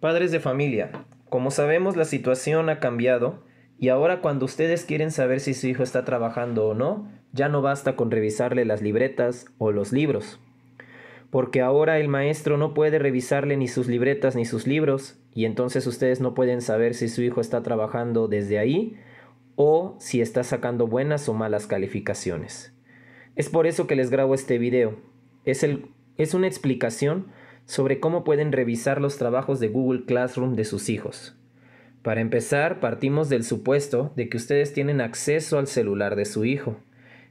Padres de familia, como sabemos la situación ha cambiado y ahora cuando ustedes quieren saber si su hijo está trabajando o no, ya no basta con revisarle las libretas o los libros. Porque ahora el maestro no puede revisarle ni sus libretas ni sus libros y entonces ustedes no pueden saber si su hijo está trabajando desde ahí o si está sacando buenas o malas calificaciones. Es por eso que les grabo este video. Es, es una explicación sobre cómo pueden revisar los trabajos de Google Classroom de sus hijos. Para empezar, partimos del supuesto de que ustedes tienen acceso al celular de su hijo,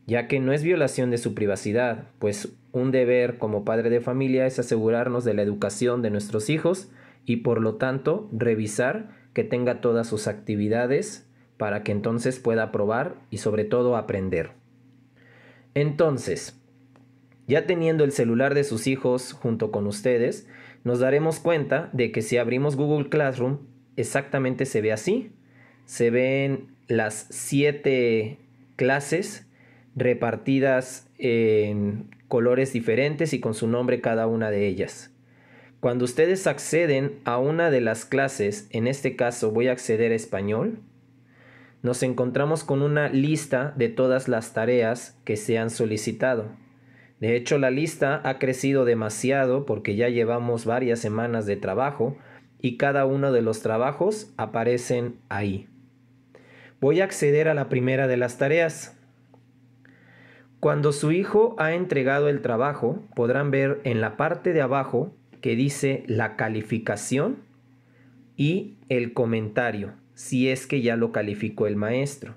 ya que no es violación de su privacidad, pues un deber como padre de familia es asegurarnos de la educación de nuestros hijos y por lo tanto revisar que tenga todas sus actividades para que entonces pueda probar y sobre todo aprender. Entonces, ya teniendo el celular de sus hijos junto con ustedes, nos daremos cuenta de que si abrimos Google Classroom, exactamente se ve así. Se ven las siete clases repartidas en colores diferentes y con su nombre cada una de ellas. Cuando ustedes acceden a una de las clases, en este caso voy a acceder a español, nos encontramos con una lista de todas las tareas que se han solicitado. De hecho, la lista ha crecido demasiado porque ya llevamos varias semanas de trabajo y cada uno de los trabajos aparecen ahí. Voy a acceder a la primera de las tareas. Cuando su hijo ha entregado el trabajo, podrán ver en la parte de abajo que dice la calificación y el comentario, si es que ya lo calificó el maestro.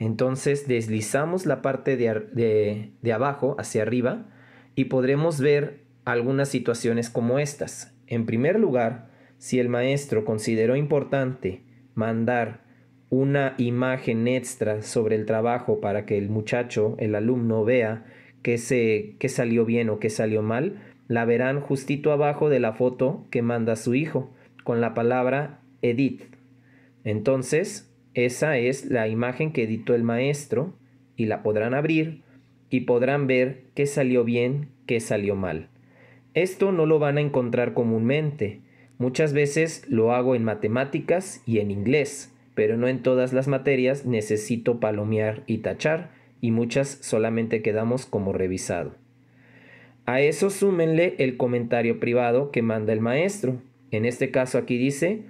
Entonces deslizamos la parte de, abajo hacia arriba y podremos ver algunas situaciones como estas. En primer lugar, si el maestro consideró importante mandar una imagen extra sobre el trabajo para que el muchacho, el alumno, vea que se, que salió bien o qué salió mal, la verán justito abajo de la foto que manda su hijo, con la palabra edit. Entonces, esa es la imagen que editó el maestro y la podrán abrir y podrán ver qué salió bien, qué salió mal. Esto no lo van a encontrar comúnmente. Muchas veces lo hago en matemáticas y en inglés, pero no en todas las materias necesito palomear y tachar y muchas solamente quedamos como revisado. A eso súmenle el comentario privado que manda el maestro. En este caso aquí dice,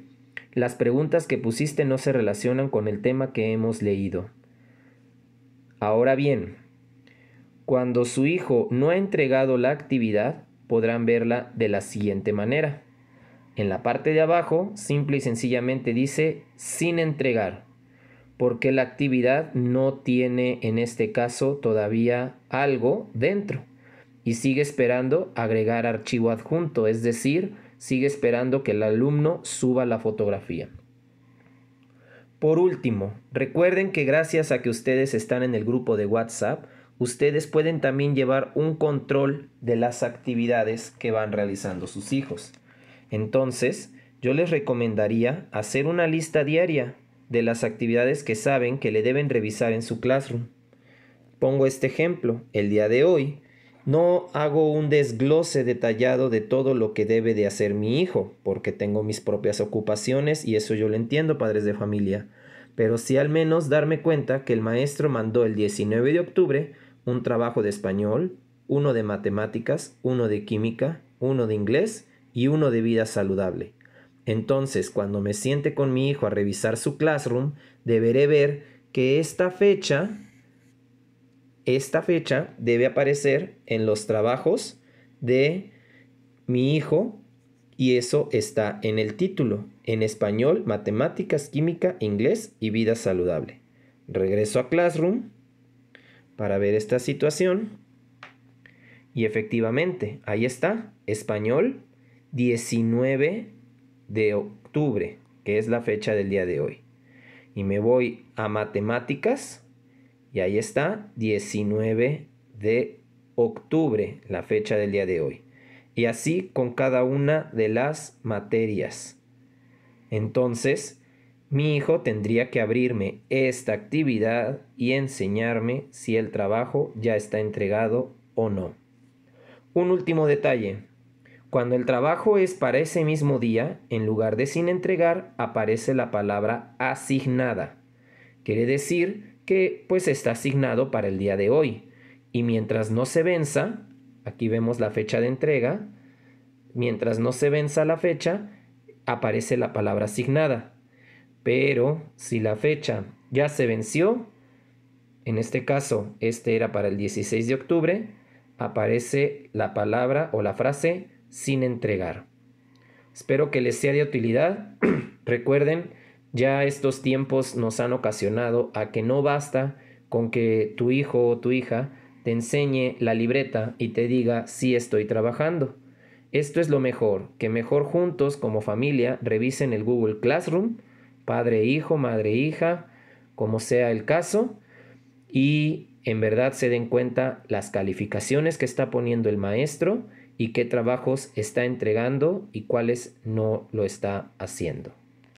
las preguntas que pusiste no se relacionan con el tema que hemos leído. Ahora bien, cuando su hijo no ha entregado la actividad, podrán verla de la siguiente manera. En la parte de abajo, simple y sencillamente dice sin entregar, porque la actividad no tiene en este caso todavía algo dentro y sigue esperando agregar archivo adjunto, es decir, sigue esperando que el alumno suba la fotografía. Por último, recuerden que gracias a que ustedes están en el grupo de WhatsApp, ustedes pueden también llevar un control de las actividades que van realizando sus hijos. Entonces, yo les recomendaría hacer una lista diaria de las actividades que saben que le deben revisar en su classroom. Pongo este ejemplo. El día de hoy no hago un desglose detallado de todo lo que debe de hacer mi hijo, porque tengo mis propias ocupaciones y eso yo lo entiendo, padres de familia. Pero sí al menos darme cuenta que el maestro mandó el 19 de octubre un trabajo de español, uno de matemáticas, uno de química, uno de inglés y uno de vida saludable. Entonces, cuando me siente con mi hijo a revisar su classroom, deberé ver que esta fecha esta fecha debe aparecer en los trabajos de mi hijo y eso está en el título, en español, matemáticas, química, inglés y vida saludable. Regreso a Classroom para ver esta situación y efectivamente, ahí está, español, 19 de octubre, que es la fecha del día de hoy. Y me voy a matemáticas y ahí está, 19 de octubre, la fecha del día de hoy. Y así con cada una de las materias. Entonces, mi hijo tendría que abrirme esta actividad y enseñarme si el trabajo ya está entregado o no. Un último detalle. Cuando el trabajo es para ese mismo día, en lugar de sin entregar, aparece la palabra asignada. Quiere decir que pues está asignado para el día de hoy. Y mientras no se venza, aquí vemos la fecha de entrega, mientras no se venza la fecha, aparece la palabra asignada. Pero si la fecha ya se venció, en este caso este era para el 16 de octubre, aparece la palabra o la frase sin entregar. Espero que les sea de utilidad. Recuerden ya estos tiempos nos han ocasionado a que no basta con que tu hijo o tu hija te enseñe la libreta y te diga si estoy trabajando. Esto es lo mejor, que mejor juntos como familia revisen el Google Classroom, padre, hijo, madre, hija, como sea el caso, y en verdad se den cuenta las calificaciones que está poniendo el maestro y qué trabajos está entregando y cuáles no lo está haciendo.